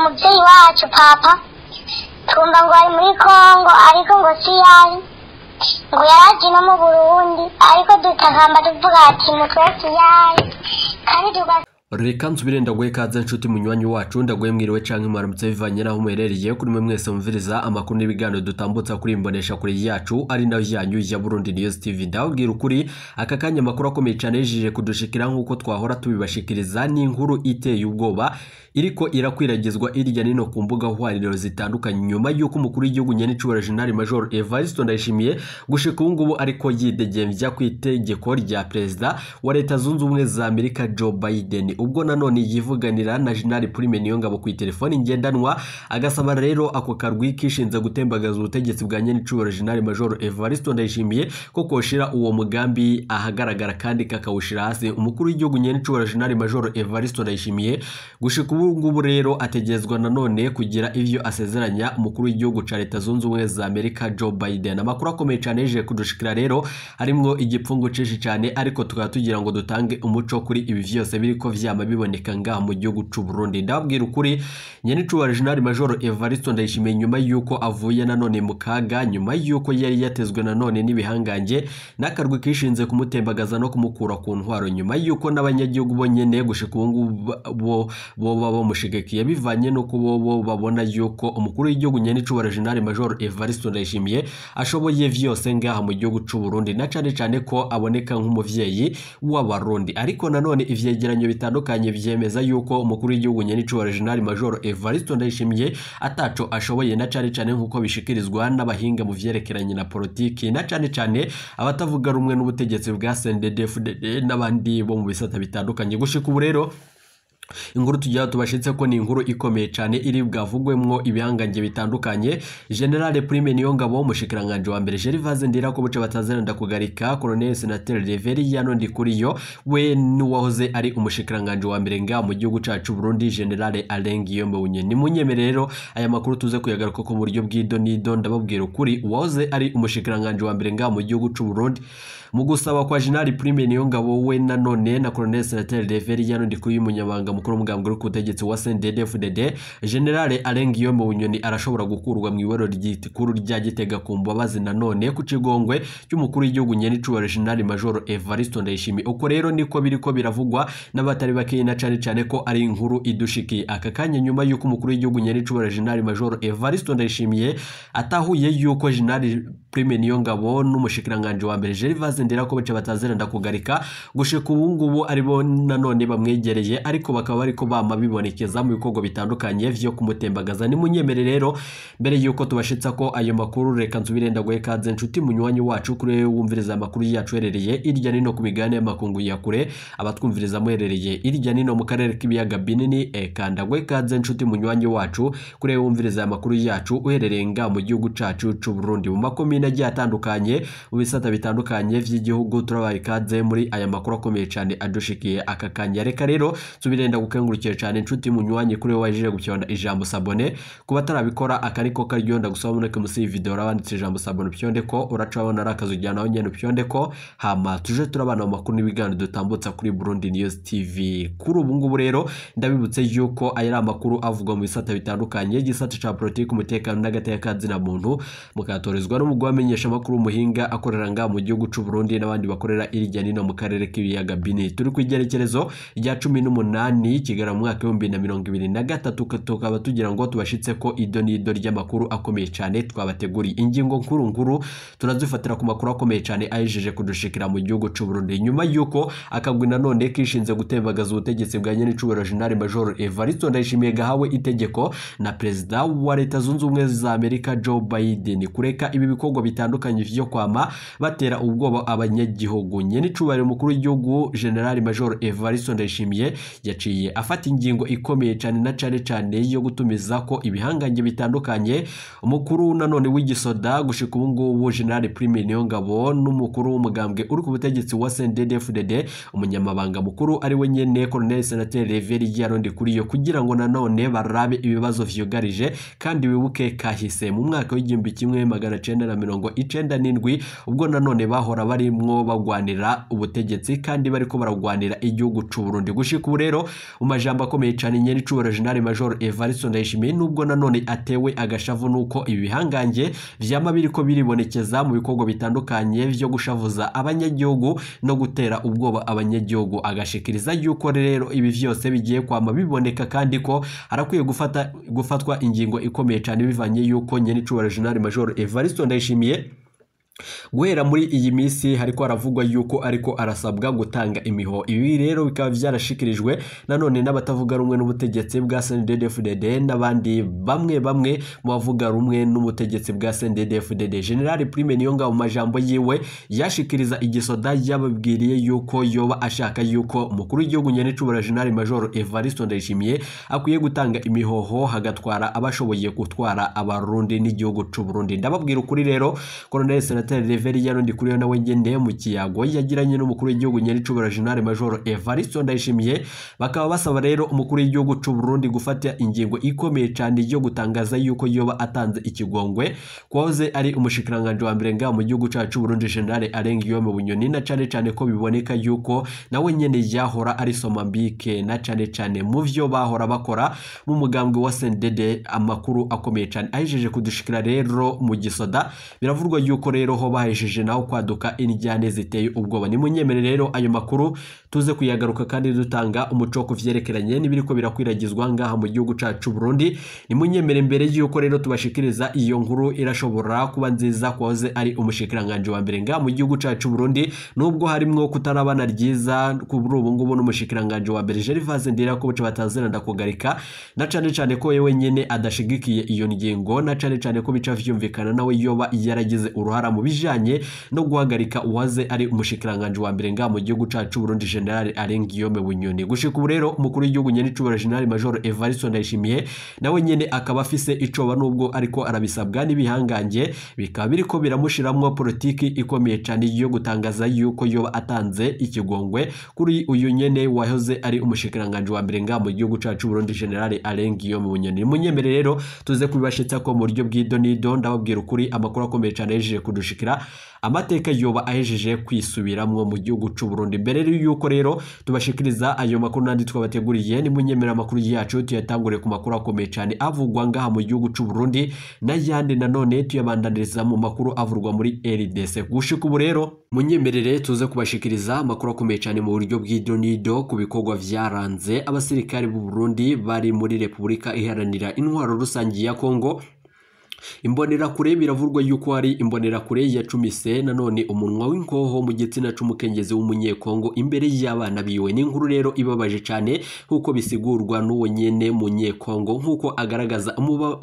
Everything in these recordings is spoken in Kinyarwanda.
umubyeyi wacu papa twumva ngo ari muri congo ariko ngo si yayi ngo yaragiye no mu burundi ariko dutakamba tuvuga ati mutwe si yayi kandi tugasanga reka nsubire ndaguhe kaze nshuti munywanyi wacu ndaguhe mwiriwe canke mwaramutse bivanye naho muherereye kuri mwe mwese mviriza amakuru n'ibiganiro dutambutsa kuri imbonesha kure yacu ari nayo yanyu ya Burundi News TV ndababwira ukuri aka kanya amakuru akomeye cane yijije kudushikira nk'uko twahora tubibashikiriza inkuru iteye ubwoba ko irakwiragizwa irya nino ku mbuga hwariro zitandukanye nyuma y'uko umukuru w'igihugu nyenicubahiro jenerali major evariste ndayishimiye gushika ubu ngubu ariko yidegembya ku itegeko rya perezida wa leta zunze ubumwe za amerika joe biden ubwo nanone yivuganira na jenerali prime niyongabo ku itelefoni ngendanwa agasaba rero ako karwi kishinze gutembagaza ubutegetsi bwa nyenicubahiro jenerali major evariste ndayishimiye ko koshira uwo mugambi ahagaragara kandi kakawushira hasi umukuru w'igihugu nyenicubahiro jenerali major evariste ndayishimiye gushika ubu ubu ngubu rero ategerezwa nanone kugira ibyo asezeranya umukuru w'igihugu cya leta zunze ubumwe za amerika joe biden amakuru akomeye cyane yeje kudushikira rero harimo igipfungu cyinshi cyane ariko tukaba tugira ngo dutange umuco kuri ibi byose biri ko byaba biboneka ngaha mu gihugu cy'u burundi ndabwira ukuri nyenicubara jenali majoro evaristo ndayishimiye nyuma y'uko avuye nanone mu kaga nyuma y'uko yari yatezwe nanone n'ibihangange n'akarwi kishinze kumutembagaza no kumukura ku ntwaro nyuma y'uko n'abanyagihugu bo nyine gushika ubu ngubu bo bamushigikiye yabivanye n'uko bo babona yuko umukuru w'igihugu nyenicubahiro jenerali major evariste ndayishimiye ashoboye vyose ngaha mu gihugu c'u Burundi na cane cane ko aboneka nk'umuvyeyi w'abarundi ariko nanone ivyegeranyo bitandukanye vyemeza yuko umukuru w'igihugu nyenicubahiro jenerali major evariste ndayishimiye ataco ashoboye na cane cane nk'uko bishikirizwa n'abahinga mu vyerekeranye na politiki na cane cane abatavuga rumwe n'ubutegetsi bwa CNDD-FDD n'abandi bo mu bisata bitandukanye gushika ubu rero inkuru tugira tubashyitse ko ni inkuru ikomeye cyane iri bwavugwemo ibihangange bitandukanye generale prime niyo ngabo umushikiranganji wa mbere gervase ndirakobuce batazarenda kugarika colonel senateri reveri yano ndikuriyo we n'uwahoze ari umushikiranganji wa mbere nga mu gihugu cacu burundi generale alain guillaume bunyoni munyeme rero aya makuru tuze kuyagaruka ku buryo bw'ido n'ido ndababwira ukuri uwahoze ari umushikiranganji wa mbere nga mu gihugu c'u burundi mu gusaba kwa generali prime niyo ngabo we nanone na colonel senateri reveri yano ndikuriyo umunyamabanga mukuru w'umugambwe ku butegetsi wa CNDD-FDD General Aleng Yoma Bunyoni arashobora gukurwa mu ibaro ry'ikuru rya Gitega ku mbabazi nanone ku Kigongwe cy'umukuru w'igihugu Nyenicubahiro General Major Evaristo Ndayishimiye uko rero niko ko biravugwa n'abatari bakeya na cane cane ko ari inkuru idushikiye aka kanya nyuma y'uko umukuru w'igihugu Nyenicubahiro General Major Evaristo Ndayishimiye atahuye yuko General Prime Niyongabo n'umushikiranganji wa mbere Gervase Ndirakomeje batazeranda kugarika gushika ubu ngubu aribo nanone bamwegereye ariko bakaba bariko bama bibonekeza mu bikorwa bitandukanye vyo kumutembagaza ni munyemere rero mbere yuko tubashitsa ko ayo makuru reka nzubire ndagoye kaze nshuti munywanyi wacu kuri wewe wumviriza amakuru yacu herereye irya nino ku migabane y'amakungu ya kure abatwumviriza muherereye irya nino mu karere k'ibiyaga binini eka ndagoye kaze nshuti munywanyi wacu kuri wewe wumviriza amakuru yacu uherereye nga mu gihugu cacu c'u Burundi mu makomine mashini agiye atandukanye mu bisata bitandukanye by'igihugu turabaye ikaze muri aya makuru akomeye cyane adushikiye aka kanya reka rero tubirenda gukengurukiye cyane inshuti munyuranye kuri wowe wajije gukibona ijambo sabone kuba batarabikora aka niko karyo ndagusaba muneke munsi y'iyi video urabanditse ijambo sabone upicyonde ko uraca wabona ari akazi ujyana aho nyine upicyonde ko hama tuje turabana mu makuru n'ibiganiro dutambutsa kuri Burundi News TV kuri ubu ngubu rero ndabibutse yuko aya ari amakuru avugwa mu bisata bitandukanye igisata cya politiki umutekano n'agateka k'izina muntu mukatorezwa n'umugwa abamenyesha amakuru umuhinga akorera nga mu gihugu cy'u Burundi n'abandi bakorera irya nino mu karere k'ibiyaga Bini turi ku igerekerezo rya cumi n'umunani kigarama mu mwaka w'ibihumbi na mirongo ibiri na gatatu tukaba tugira ngo tubashyitse ko ido n'ido ry'amakuru akomeye cyane twabateguriye ingingo nkuru nkuru turazifatira ku makuru akomeye cyane ayijeje kudushikira mu gihugu cy'u Burundi nyuma y'uko akagwi nanone kishinze gutembagaza ubutegetsi bwa nyenicubahiro General Major Evaristo Ndayishimiye gahawe itegeko na perezida wa leta zunze ubumwe za Amerika Joe Biden kureka ibi bikorwa bitandukanye byo kwama batera ubwoba abanyagihugu nyenicubahiro mukuru w'igihugu general major Evariste Ndayishimiye yaciye afata ingingo ikomeye cyane na cyane cyane yo gutumiza ko ibihangange bitandukanye umukuru nanone w'igisoda gushika ubu ngubu general prime niyongabo n'umukuru w'umugambwe uri ku butegetsi wa CNDD-FDD umunyamabanga mukuru ari we nyene colonel senateur Reverie Yarondi kuri yo kugira ngo nanone barabe ibibazo vyugarije kandi bibuke kahise mu mwaka w'igihumbi kimwe magana cyenda na mirongo mirongo icenda n'indwi ubwo nanone bahora barimwo bagwanira ubutegetsi kandi bariko baragwanira igihugu c'u Burundi gushika ubu rero mu majambo akomeye cane nyenicubahiro General Major Evaristo Ndayishimiye nubwo nanone atewe agashavu nuko ibihangange bihangange vyama biriko biribonekeza mu bikorwa bitandukanye vyo gushavuza abanyagihugu no gutera ubwoba abanyagihugu agashikiriza yuko rero ibi vyose bigiye kwama biboneka kandi ko harakwiye gufata gufatwa ingingo ikomeye cane bivanye yuko nyenicubahiro General Major Evaristo Ndayishimiye Premier guhera muri iyi minsi hari aravugwa yuko ariko arasabwa gutanga imiho ibi rero bikaba byarashikirijwe nanone n'abatavuga rumwe n'ubutegetsi bwa cndfdd n'abandi bamwe bamwe bavuga rumwe n'ubutegetsi bwa cndfdd general prime niyo ngabo mu majambo yiwe yashikiriza igisoda yababwiriye yuko yoba ashaka yuko umukuru w'igihugu nyenicubura general major evariston ndayishimiye akwiye gutanga imihoho hagatwara abashoboye gutwara abarundi n'igihugu cy'uburundi ndababwira ukuri rero colonel senateri reveri yarundi kuriyo nawe ngendeye mu kiyago yagiranye n'umukuru w'igihugu nyirinshobora jenali majoro evaristo ndayishimiye bakaba basaba rero umukuru w'igihugu cy'u Burundi gufata ingingo ikomeye cyane yo gutangaza yuko yoba atanze ikigongwe kuwahoze ari umushikiranganji wa mbere ngaha mu gihugu cyacu Burundi generale arenga iyo mu bunyoni na cyane cyane ko biboneka yuko nawe nyene yahora ari somambike na cyane cyane mu vyo bahora bakora mu mugambwe wa sendede amakuru akomeye cyane ahejeje kudushikira rero mu gisoda biravurwa yuko rero imibereho bahisheje naho kwaduka indyane ziteye ubwoba Nimunyemere rero ayo makuru tuze kuyagaruka kandi dutanga umuco ku byerekeranye n'ibiri ko birakwiragizwa ngaha mu gihugu cyacu Burundi ni munyemere mbere y'uko rero tubashikiriza iyo nkuru irashobora kuba nziza kuwahoze ari umushikiranganje wa mbere ngaha mu gihugu cyacu Burundi nubwo harimwo kutarabana ryiza kuri ubu ngubu n'umushikiranganje wa mbere Gervase Ndirakobuce batazira ndakugarika na cyane cyane ko yewe nyene adashigikiye iyo ngingo na cyane cyane ko bica vyumvikana nawe yoba yaragize uruhara mu bijyanye no guhagarika uwaze ari umushikiranganje wa mbere ngaha mu gihugu cyacu Burundi General Alain Bunyoni gushika ubu rero umukuru w'igihugu nyene icubahiro General Major Evariste Ndayishimiye nawe nyene akaba afise icoba nubwo ariko arabisabwa n'ibihangange bikaba ko biramushiramwo politiki ikomeye cyane yo gutangaza yuko yo atanze ikigongwe kuri uyu nyene wahoze ari umushikiranganje wa mbere nga mu gihugu cacu Burundi General Alain Bunyoni munyemere rero tuze kubibashitsa ko mu buryo bw'idonido ndababwira ukuri amakuru akomeye cyane yejeje kudushikira amateka yoba ahejeje kwisubiramo mu gihugu c'u Burundi mbere yuko rero tubashikiriza ayo makuru nandi twabateguriye nimunyemera amakuru yacu tuyatangure ku makuru akomeye cyane avugwa ngaha mu gihugu cy'u Burundi n'ayandi nanone tuyabandaniriza mu makuru avurwa muri RDC gushika ubu rero munyemerere tuze kubashikiriza amakuru akomeye cyane mu buryo bw'idonido ku bikorwa byaranze abasirikare b'u Burundi bari muri Repubulika iharanira intwaro rusange ya Kongo imbonerakure biravurwa yuko hari imbonerakure yacumise nanone umunwa w'inkoho mu gitsina cy'umukengezi w'umunyekongo imbere y'abana biwe ni inkuru rero ibabaje cyane nk'uko bisigurwa n'uwo nyene munyekongo nk'uko agaragaza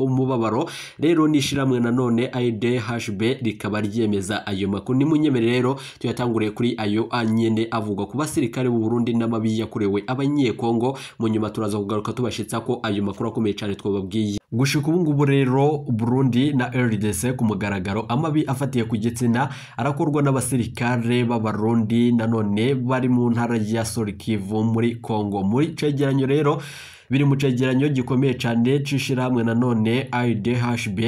umubabaro rero n'ishiramwe nanone idhb rikaba ryemeza ayo makuru nimunyemere rero tuyatanguriye kuri ayo anyene avugwa ku basirikare b'u Burundi n'amabi yakorewe abanyekongo mu nyuma turaza kugaruka tubashyitsa ko ayo makuru akomeye cyane twababwiye gushika ubu ngubu rero Burundi Burundi na RDC ku mugaragaro amabi afatiye ku gitsina arakorwa n'abasirikare b'abarundi nanone bari mu ntara ya Sorikivu muri Kongo muri cegeranyo rero biri mu cegeranyo gikomeye cyane c'ishirahamwe nanone IDHB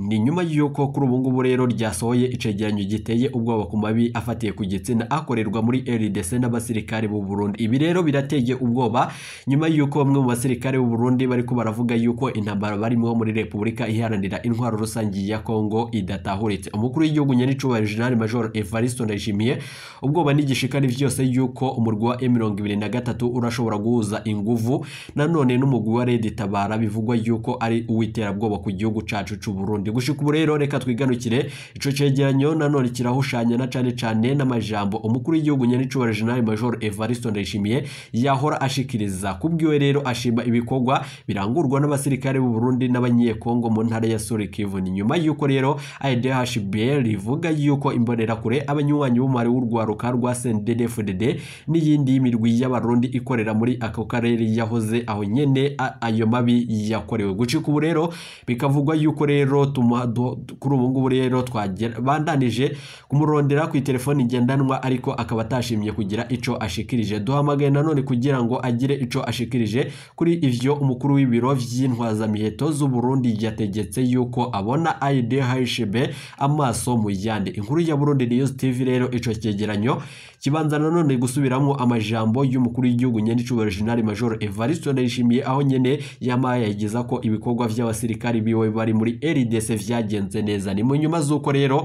ni nyuma y'uko kuri ubu ngubu rero ryasohoye icegeranyo giteye ubwoba ku mabi afatiye ku gitsina akorerwa muri rdc n'abasirikare b'u Burundi ibi rero birateye ubwoba nyuma y'uko bamwe mu basirikare b'u Burundi bari bariko baravuga y'uko intambara barimo muri repubulika iharanira intwaro rusange ya Kongo idatahuritse umukuru w'igihugu nyaricubahiro General Major Evaristo Ndayishimiye ubwoba n'igishikari byose y'uko umurwa wa ibiri na gatatu urashobora guhuza inguvu nanone n'umugwi wa Red Tabara bivugwa y'uko ari uw'iterabwoba ku gihugu cacu cyu Burundi byo gushika ubu rero reka twiganukire ico cegeranyo nanone kirahushanya na cane cane n'amajambo umukuru w'igihugu nyanicubahiro general major Evariste Ndayishimiye yahora ashikiriza kubwiwe rero ashima ibikorwa birangurwa n'abasirikare b'u Burundi n'abanyekongo mu ntara ya Sud Kivu nyuma yuko rero ADHB rivuga yuko imbonerakure abanywanyi b'umwari w'urwaruka rwa CNDD-FDD n'iyindi y'imirwi y'abarundi ikorera muri ako karere yahoze aho nyene ayo mabi yakorewe gucika ubu rero bikavugwa yuko rero kuri ubu ngubu rero bandanije kumurondera ku itelefoni ngendanwa ariko akaba atashimye kugira icyo ashikirije duhamagaye nanone kugira ngo agire icyo ashikirije kuri ivyo umukuru w'ibiro by'intwazamiheto z'uburundi yategetse yuko abona aide hashebe amaso mu yandi inkuru ya burundi news tv rero ico cyegeranyo kibanza nanone gusubiramo amajambo y'umukuru w'igihugu nyandicubahiro General Major Evariste Ndayishimiye aho nyene yamaye ko ibikorwa by'abasirikari biwe bari muri RDC vyagenze neza ni mu nyuma z'uko rero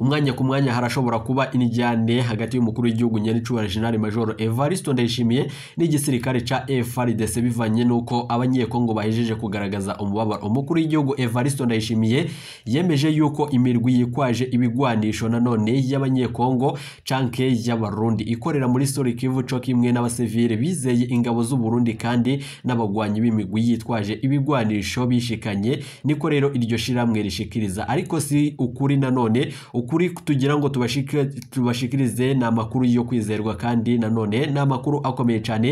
umwanya ku mwanya harashobora kuba inijyane hagati y'umukuru w'igihugu nyaricuba reginari majoro evaristo ndayishimiye n'igisirikare ca frdc bivanye n'uko abanyekongo bahejeje kugaragaza umubabaro umukuru w'igihugu evaristo ndayishimiye yemeje yuko imirwi yikwaje ibigwanisho nanone y'abanyekongo canke y'abarundi ikorera muri sori kivu co kimwe n'abasivile bizeye ingabo z'uburundi kandi n'abagwanyi b'imigwi yitwaje ibigwanisho bishikanye niko rero iryo shiramwe rishikiriza ariko si ukuri nanone uko ukuri tugira ngo tubashikirize ni amakuru yo kwizerwa kandi nanone ni amakuru akomeye cyane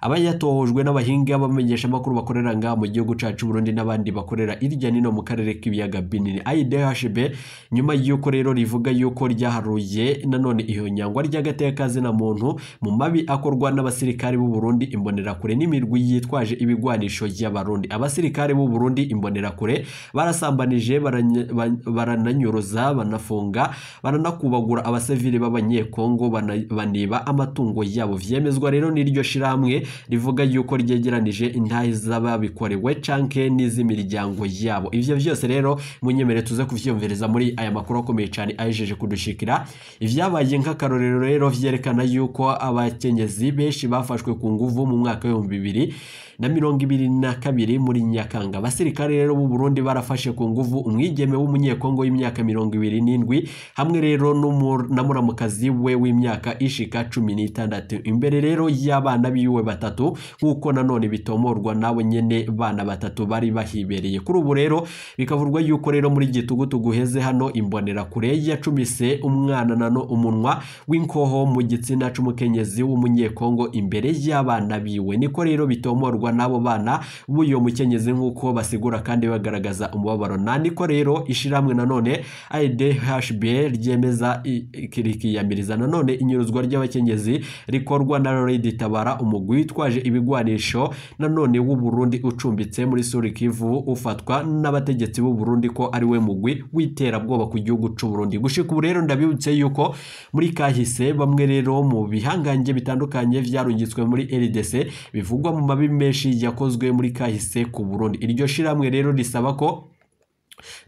abajyatohojwe n'abahinga b'abamenyeshamakuru bakorera ngaha mu gihugu cyacu Burundi n'abandi bakorera irya nino mu karere k'ibiyaga binini IDHB nyuma y'uko rero rivuga yuko ryaharuye nanone iyo nyangwa ry'agateka zina muntu mu mabi akorwa n'abasirikare b'u Burundi imbonerakure n'imirwi yitwaje ibigwanisho y'abarundi abasirikare b'u Burundi imbonerakure barasambanije barananyoroza banafunga baranakubagura abasivili b'abanyekongo baniba amatungo yabo vyemezwa rero n'iryo shyirahamwe rivuga yuko ryegeranije intahe z'ababikorewe canke n'iz'imiryango yabo ivyo byose rero munyemere tuze kuvyumviriza muri aya makuru akomeye cyane ahejeje kudushikira ivyabaye nk'akarorero rero vyerekana yuko abakenyezi benshi bafashwe ku nguvu mu mwaka w'ibihumbi bibiri na mirongo ibiri na kabiri muri nyakanga abasirikare rero b'u Burundi barafashe ku nguvu umwigeme w'umunyekongo w'imyaka mirongo ibiri n'indwi hamwe rero na muramukazi we w'imyaka ishika cumi n'itandatu imbere rero y'abana biwe batatu nk'uko nanone bitomorwa nabo nyene bana batatu bari bahibereye kuri ubu rero bikavurwa yuko rero muri gitugutu guheze hano imbonerakure yacumise umwana nano umunwa w'inkoho mu gitsina c'umukenyezi w'umunyekongo imbere y'abana biwe niko rero bitomorwa bugakorwa n'abo bana b'uyu mukenyezi nk'uko basigura kandi bagaragaza umubabaro na niko rero ishyirahamwe nanone idhb ryemeza rikiyamiriza nanone inyuruzwa ry'abakenyezi rikorwa na loredi tabara umugwi witwaje ibigwanisho nanone w'uburundi ucumbitse muri suri kivu ufatwa n'abategetsi b'uburundi ko ari we mugwi w'iterabwoba ku gihugu cy'uburundi gushika ubu rero ndabibutse yuko muri kahise bamwe rero mu bihangange bitandukanye byarungitswe muri rdc bivugwa mu mabi menshi yakozwe muri kahise ku burundi iryo shyirahamwe rero risaba ko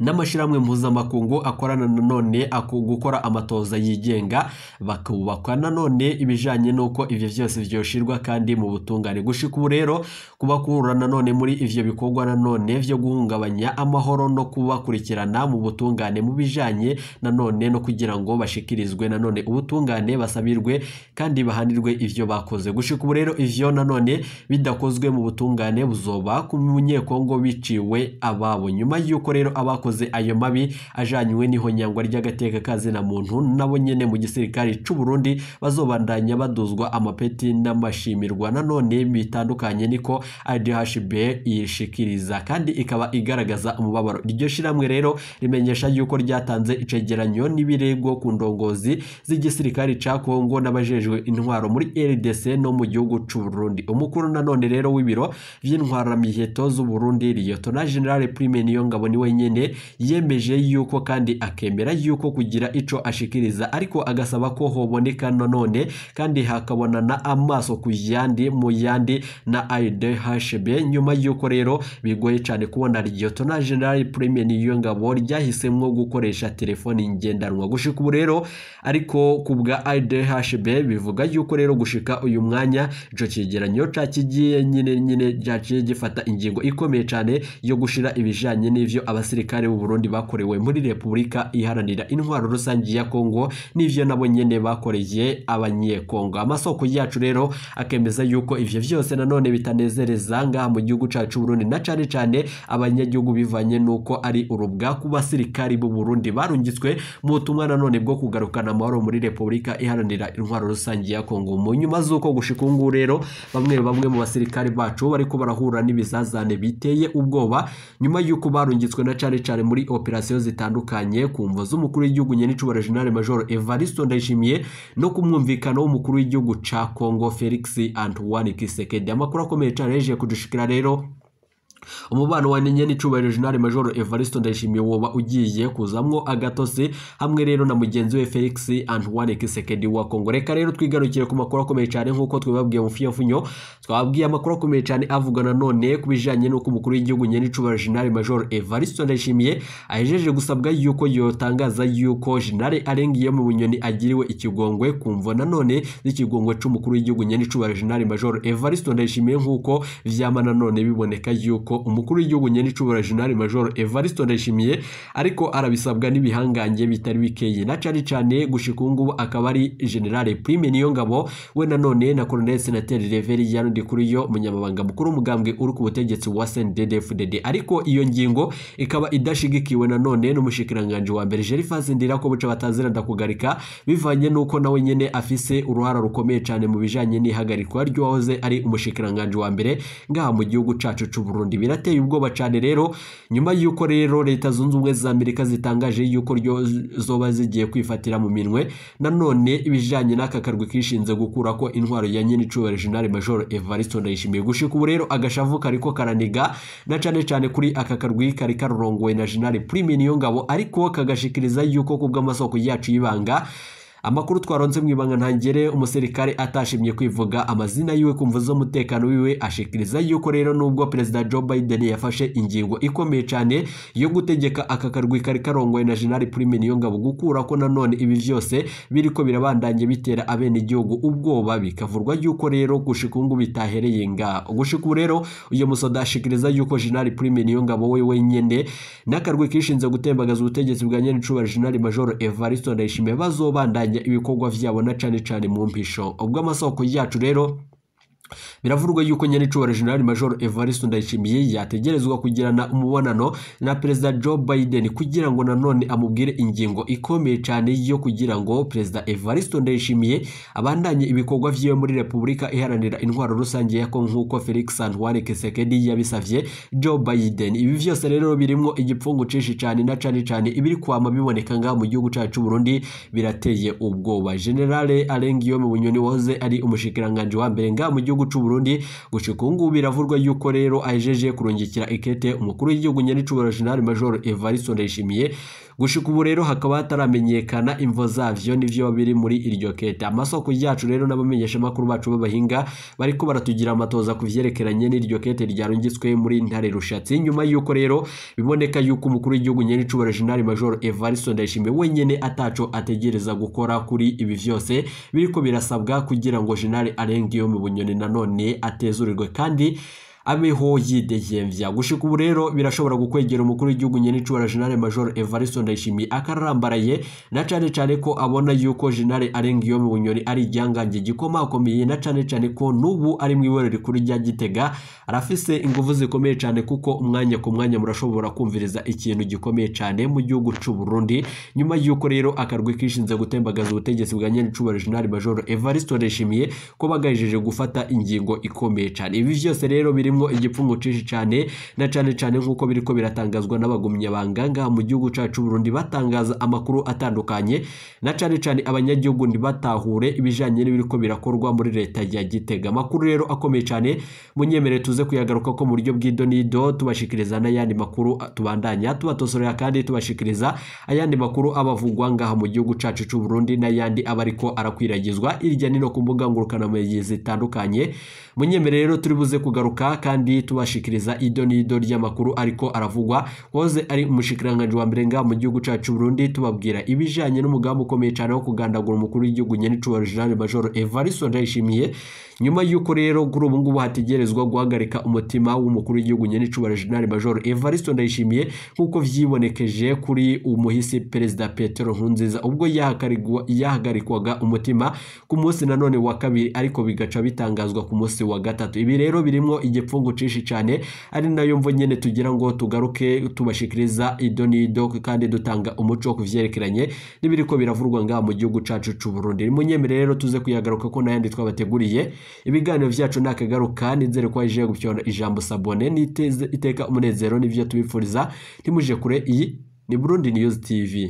n'amashyirahamwe mpuzamakungu akorana nanone gukora amatoza yigenga bakubakwa nanone ibijyanye n'uko ibyo byose byoshyirwa kandi mu butungane gushika ubu rero kubakurura nanone muri ibyo bikorwa nanone byo guhungabanya amahoro no kubakurikirana mu butungane mu bijyanye nanone no kugira ngo bashikirizwe nanone ubutungane basabirwe kandi bahanirwe ibyo bakoze gushika ubu rero ibyo nanone bidakozwe mu butungane buzoba ku munyekongo biciwe ababo nyuma y'uko rero abakoze ayo mabi n'iho nyangwa ry'agateka na muntu nabo nyine mu gisirikare cy'u Burundi bazobandanya baduzwa amapeti n'amashimirwa nanone bitandukanye niko ADHB yishikiriza kandi ikaba igaragaza umubabaro iryo shiramwe rero rimenyesha yuko ryatanze icegeranyo n'ibirego ku ndongozi z'igisirikare ca Kongo n'abajejwe intwaro muri RDC no mu gihugu cy'u Burundi umukuru nanone rero w'ibiro vy'intwaramiheto z'u Burundi na General Prime Niyongabo niwe nyene wenyine yemeje yuko kandi akemera yuko kugira icyo ashikiriza ariko agasaba ko hoboneka nanone kandi hakabonana amaso ku yandi mu yandi na IDHB nyuma yuko rero bigoye cyane kubona Lieutenant General Premier niyo ngabo ryahisemo gukoresha telefoni ngendanwa gushika ubu rero ariko kubwa IDHB bivuga yuko rero gushika uyu mwanya ico cyegeranyo kigiye nyine nyine cyaciye gifata ingingo ikomeye cyane yo gushira ibijanye n'ibyo abasirikare abasirikare b'u Burundi bakorewe muri Repubulika iharanira intwaro rusange ya Kongo n'ivyo nabo nyene bakoreye abanyekongo amasoko yacu rero akemeza yuko ivyo byose nanone bitanezereza ngaha mu gihugu cacu Burundi na cane cane abanyagihugu bivanye nuko ari urubwa ku basirikari b'u Burundi barungitswe mu butumwa nanone bwo kugarukana amahoro muri Repubulika iharanira intwaro rusange ya Kongo mu nyuma z'uko gushika ubu rero bamwe bamwe mu basirikare bacu bariko barahura n'ibizazane biteye ubwoba nyuma y'uko barungitswe na cane cyane cyane muri operasiyo zitandukanye ku mvo z'umukuru w'igihugu nyenicubara generale major evaristo ndayishimiye no kumwumvikana mwumvikano w'umukuru w'igihugu ca congo felix antoine kisekedi amakuru akomeye cyane yejeje kudushikira rero umubano wa nyenyeri icubahiro jenali majoro evariste ndayishimiye woba ugiye kuzamwo agatose hamwe rero na mugenzi we felix antoine kisekedi wa kongo reka rero twigarukire ku makuru akomeye cyane nk'uko twibabwiye mu mfunyafunyo twababwiye amakuru akomeye cyane avuga nanone ku bijyanye n'uko umukuru w'igihugu nyenyeri jenali majoro evariste ndayishimiye ahejeje gusabwa yuko yotangaza yuko jenali arengiye mu bunyoni agiriwe ikigongwe kumva nanone n'ikigongwe cy'umukuru w'igihugu nyenyeri jenali majoro evariste ndayishimiye nk'uko vyama nanone biboneka yuko umukuru w'igihugu nyirinshobora jenali major evariste ndayishimiye ariko arabisabwa n'ibihangange bitari bikeya na cyane cyane gushika ubu akaba ari generale prime niyo ngabo we nanone na colonel senateri reveri yanundi kuri yo munyamabanga mukuru w'umugambwe uri ku butegetsi wa sndfdd ariko iyo ngingo ikaba idashigikiwe nanone n'umushikiranganji wa mbere gerifase ndira ko buca bataziranda kugarika bivanye n'uko nawe nyine afise uruhara rukomeye cyane mu bijanye n'ihagarikwa ry'uwahoze ari umushikiranganji wa mbere ngaha mu gihugu cacu c'u Burundi birateye ubwoba cyane rero nyuma y'uko rero leta zunze ubumwe za amerika zitangaje y'uko zoba zigiye kwifatira mu minwe nanone ibijyanye n'aka karwi kishinze gukura ko intwaro ya nyiricyubahiro jenali majoro evariste ndayishimiye gushika ubu rero agashavu kariko karaniga na cyane cyane kuri aka karwi kari karongowe na jenali prime niyo ngabo ariko kagashikiriza y'uko ku bw'amasoko yacu y'ibanga amakuru twaronze mu ibanga ntangere umusirikare atashimye kwivuga amazina yiwe ku mvu z'umutekano wiwe ashikiriza yuko rero nubwo perezida Joe Biden yafashe ingingo ikomeye cyane yo gutegeka aka karwi kari karongoye na General Prime Niyongabo gukura ko nanone ibi byose biriko birabandanye bitera abene igihugu ubwoba bikavurwa yuko rero gushika ubu bitahereye ngaho gushika ubu rero uyu musoda ashikiriza yuko General Prime Niyongabo we wenyene n'akarwi kishinze gutembagaza ubutegetsi bwa Nyenicubahiro General Major Evariste Ndayishimiye bazobandanya gukusanya ibikorwa byabo na cyane cyane mu mpisho ubwo amasoko yacu rero Biravurwa yuko nyanicubahiro jenerali major evariste ndayishimiye yategerezwa kugirana umubonano na perezida joe biden kugira ngo nanone amubwire ingingo ikomeye cyane yo kugira ngo perezida evariste ndayishimiye abandanye ibikorwa vyiwe muri repubulika iharanira intwaro rusange ya kongo nk'uko felix antoine Kesekedi yabisavye joe biden ibi vyose rero birimwo igipfungu cinshi cyane na cane cane ibiri kwama biboneka ngaha mu gihugu cacu c'uburundi birateye ubwoba generale alengiyome bunyoni wahoze ari umushikiranganje wa mbere ngaha mu gihugu gihugu cy'u Burundi gushika ngubu biravurwa yuko rero ajeje kurungikira ikete umukuru w'igihugu nyari cubaro General Major Evariste Ndayishimiye gushika ubu rero hakaba hataramenyekana imvo zavyo n'ivyo biri muri iryo kete amasoko yacu rero n’abamenyeshamakuru bacu b'abahinga bariko baratugira amatoza ku vyerekeranye n'iryo kete ryarungitswe muri ntare rushatsi nyuma yuko rero biboneka yuko umukuru w'igihugu nyene icubaro major Evariste Ndayishimiye wenyene ataco ategereza gukora kuri ibi vyose biriko birasabwa kugira ngo jenerali Alain mu Bunyoni nanone atezurirwe kandi ameho yidegembya gushika ubu rero birashobora gukwegera umukuru w'igihugu nyenicura General Major Evariste Ndayishimiye akararambaraye na cane cane ko abona yuko General Arengiyo mu Bunyoni ari igihangange gikomakomeye na cane cane ko n'ubu ari mu iwero rikuru rya Gitega arafise ingufu zikomeye cyane kuko umwanya ku mwanya murashobora kumviriza ikintu gikomeye cane mu gihugu cyu Burundi nyuma yuko rero akarwi kishinze gutembagaza ubutegetsi bwa nyenicubahiro General Major Evariste Ndayishimiye ko bagajeje gufata ingingo ikomeye cyane ibi vyose rero birimo kirimo igipfungu cyinshi cyane na cyane cyane nk'uko biri ko biratangazwa n'abagumya banganga mu gihugu cyacu Burundi batangaza amakuru atandukanye na cyane cyane abanyagihugu ntibatahura ibijyanye n'ibiri ko birakorwa muri leta ya Gitega amakuru rero akomeye cyane munyemere tuze kuyagaruka ko mu buryo bw'idonido tubashikiriza n'ayandi makuru tubandanya tubatosorera kandi tubashikiriza ayandi makuru abavugwa ngaha mu gihugu cyacu cy'u Burundi n'ayandi aba ariko arakwiragizwa irya nino ku mbuga ngurukanabumenyi zitandukanye munyemerere rero turi buze kugaruka kandi tubashikiriza iryo n'iryo ry'amakuru ariko aravugwa hoze ari umushikiranganji wa mbere ngaha mu gihugu cacu Burundi tubabwira ibijyanye n'umugambi ukomeye cyane wo kugandagura umukuru w'igihugu nyene Major Evariste Ndayishimiye nyuma y'uko rero kuri ubu ngubu hategerezwa guhagarika umutima w'umukuru w'igihugu nyenicubara jenali major evariste ndayishimiye nk'uko vyibonekeje kuri umuhisi perezida petero nkurunziza ubwo yahagarikwaga umutima ku munsi nanone wa kabiri ariko bigaca bitangazwa ku munsi wa gatatu ibi rero birimo igipfungu cinshi cyane ari nayo mvo nyene tugira ngo tugaruke tubashikiriza ido n'ido kandi dutanga umuco wo kuvyerekeranye n'ibiriko biravurwa ngaha mu gihugu cacu c'uburundi rimunyemere rero tuze kuyagaruka ko nayandi twabateguriye ibiganiro byacu ni kandi nzere ko waje gukora ijambo sabone niteze iteka umunezero n'ibyo tubifuriza ntimuje kure iyi ni burundi niyuzi tivi